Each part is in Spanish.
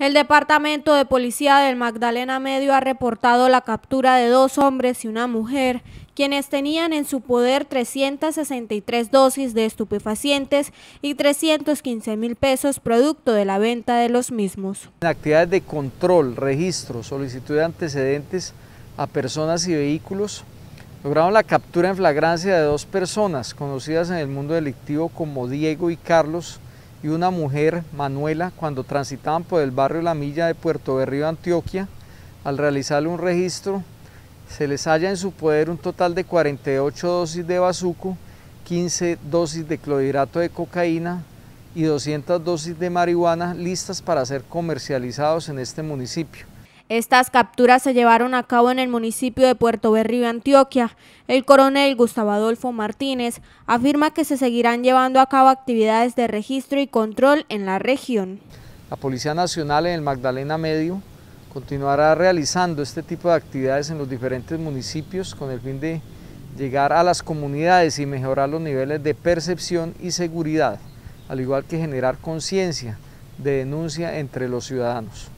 El Departamento de Policía del Magdalena Medio ha reportado la captura de dos hombres y una mujer, quienes tenían en su poder 363 dosis de estupefacientes y 315 mil pesos producto de la venta de los mismos. En actividades de control, registro, solicitud de antecedentes a personas y vehículos, lograron la captura en flagrancia de dos personas conocidas en el mundo delictivo como Diego y Carlos, y una mujer, Manuela, cuando transitaban por el barrio La Milla de Puerto Berrío, Antioquia, al realizar un registro, se les halla en su poder un total de 48 dosis de bazuco, 15 dosis de clorhidrato de cocaína y 200 dosis de marihuana listas para ser comercializados en este municipio. Estas capturas se llevaron a cabo en el municipio de Puerto Berrío, Antioquia. El coronel Gustavo Adolfo Martínez afirma que se seguirán llevando a cabo actividades de registro y control en la región. La Policía Nacional en el Magdalena Medio continuará realizando este tipo de actividades en los diferentes municipios con el fin de llegar a las comunidades y mejorar los niveles de percepción y seguridad, al igual que generar conciencia de denuncia entre los ciudadanos.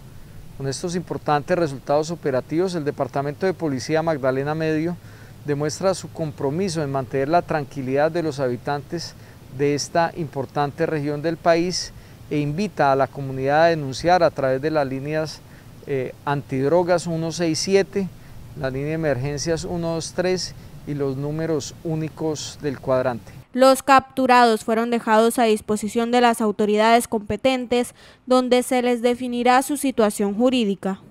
Con estos importantes resultados operativos, el Departamento de Policía Magdalena Medio demuestra su compromiso en mantener la tranquilidad de los habitantes de esta importante región del país e invita a la comunidad a denunciar a través de las líneas eh, antidrogas 167, la línea de emergencias 123 y los números únicos del cuadrante. Los capturados fueron dejados a disposición de las autoridades competentes, donde se les definirá su situación jurídica.